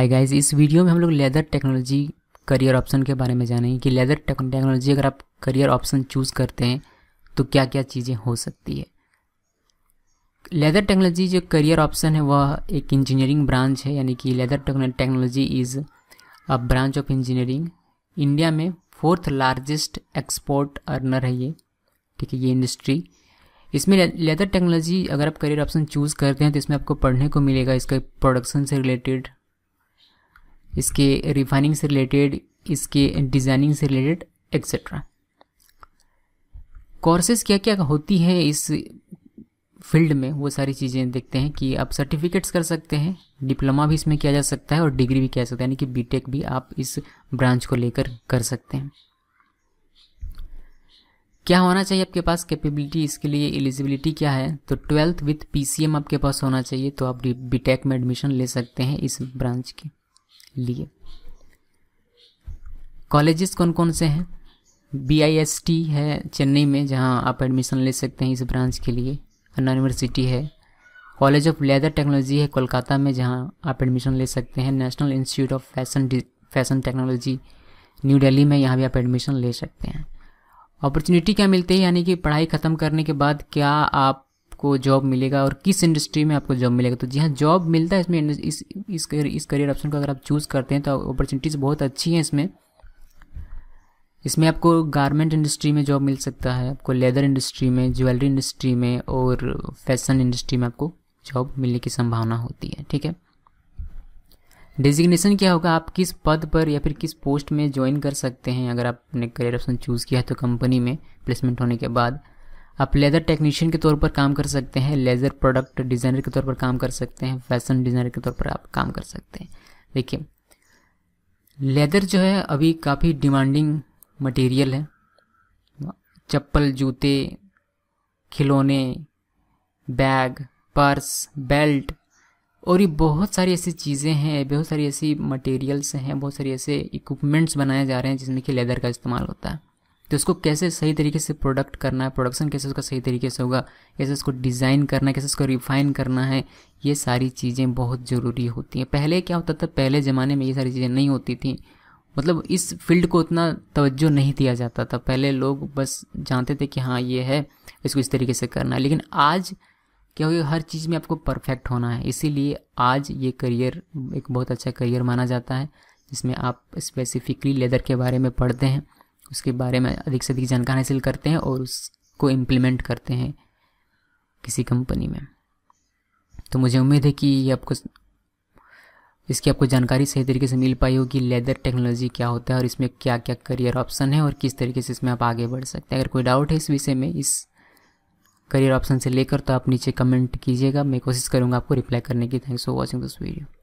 hi guys इस video में हम लोग लेदर टेक्नोलॉजी करियर ऑप्शन के बारे में जानेंगे कि लेदर टेक्नोलॉजी अगर आप करियर ऑप्शन चूज़ करते हैं तो क्या क्या चीज़ें हो सकती है लेदर टेक्नोलॉजी जो करियर ऑप्शन है वह एक इंजीनियरिंग ब्रांच है यानी कि leather technology is a branch of engineering India में फोर्थ लार्जेस्ट एक्सपोर्ट अर्नर है ये ठीक है ये इंडस्ट्री इसमें लेदर टेक्नोलॉजी अगर आप करियर ऑप्शन चूज़ करते हैं तो इसमें आपको पढ़ने को मिलेगा इसके प्रोडक्शन से रिलेटेड इसके रिफाइनिंग से रिलेटेड इसके डिज़ाइनिंग से रिलेटेड एक्सेट्रा कोर्सेज क्या क्या होती है इस फील्ड में वो सारी चीज़ें देखते हैं कि आप सर्टिफिकेट्स कर सकते हैं डिप्लोमा भी इसमें किया जा सकता है और डिग्री भी किया जा सकता है यानी कि बीटेक भी आप इस ब्रांच को लेकर कर सकते हैं क्या होना चाहिए आपके पास कैपेबिलिटी इसके लिए एलिजिबिलिटी क्या है तो ट्वेल्थ विथ पीसीएम आपके पास होना चाहिए तो आप बीटेक में एडमिशन ले सकते हैं इस ब्रांच की लिए कॉलेजेस कौन कौन से हैं बी आई एस टी है चेन्नई में जहां आप एडमिशन ले सकते हैं इस ब्रांच के लिए अन्ना यूनिवर्सिटी है कॉलेज ऑफ लेदर टेक्नोलॉजी है कोलकाता में जहां आप एडमिशन ले सकते हैं national institute of fashion fashion technology new Delhi में यहाँ भी आप एडमिशन ले सकते हैं अपॉर्चुनिटी क्या मिलती है यानी कि पढ़ाई ख़त्म करने के बाद क्या आप आपको जॉब मिलेगा और किस इंडस्ट्री में आपको जॉब मिलेगा तो जी हाँ जॉब मिलता है इसमें इस इस करियर ऑप्शन को अगर आप चूज़ करते हैं तो अपॉर्चुनिटीज़ बहुत अच्छी हैं इसमें इसमें आपको गारमेंट इंडस्ट्री में जॉब मिल सकता है आपको लेदर इंडस्ट्री में ज्वेलरी इंडस्ट्री में और फैशन इंडस्ट्री में आपको जॉब मिलने की संभावना होती है ठीक है डिजिग्नेशन क्या होगा आप किस पद पर या फिर किस पोस्ट में ज्वाइन कर सकते हैं अगर आपने करियर ऑप्शन चूज़ किया है तो कंपनी में प्लेसमेंट होने के बाद आप लेदर टेक्नीशियन के तौर पर काम कर सकते हैं लेदर प्रोडक्ट डिज़ाइनर के तौर पर काम कर सकते हैं फैशन डिज़ाइनर के तौर पर आप काम कर सकते हैं देखिए लेदर जो है अभी काफ़ी डिमांडिंग मटेरियल है चप्पल जूते खिलौने बैग पर्स बेल्ट और ये बहुत सारी ऐसी चीज़ें हैं बहुत सारी ऐसी मटेरियल्स हैं बहुत सारी ऐसे इक्विपमेंट्स बनाए जा रहे हैं जिसमें कि लेदर का इस्तेमाल होता है तो इसको कैसे सही तरीके से प्रोडक्ट करना है प्रोडक्शन कैसे उसका सही तरीके से होगा कैसे उसको डिज़ाइन करना है कैसे उसको रिफाइन करना है ये सारी चीज़ें बहुत ज़रूरी होती हैं पहले क्या होता था पहले ज़माने में ये सारी चीज़ें नहीं होती थी मतलब इस फील्ड को उतना तवज्जो नहीं दिया जाता था पहले लोग बस जानते थे कि हाँ ये है इसको इस तरीके से करना है लेकिन आज क्या गया हर चीज़ में आपको परफेक्ट होना है इसीलिए आज ये करियर एक बहुत अच्छा करियर माना जाता है जिसमें आप स्पेसिफिकली लेदर के बारे में पढ़ते हैं उसके बारे में अधिक से अधिक जानकारी हासिल करते हैं और उसको इम्प्लीमेंट करते हैं किसी कंपनी में तो मुझे उम्मीद है कि ये आपको इसकी आपको जानकारी सही तरीके से मिल पाई होगी लेदर टेक्नोलॉजी क्या होता है और इसमें क्या क्या करियर ऑप्शन है और किस तरीके से इसमें आप आगे बढ़ सकते हैं अगर कोई डाउट है इस विषय में इस करियर ऑप्शन से लेकर तो आप नीचे कमेंट कीजिएगा मैं कोशिश करूँगा आपको रिप्लाई करने की thanks for watching this video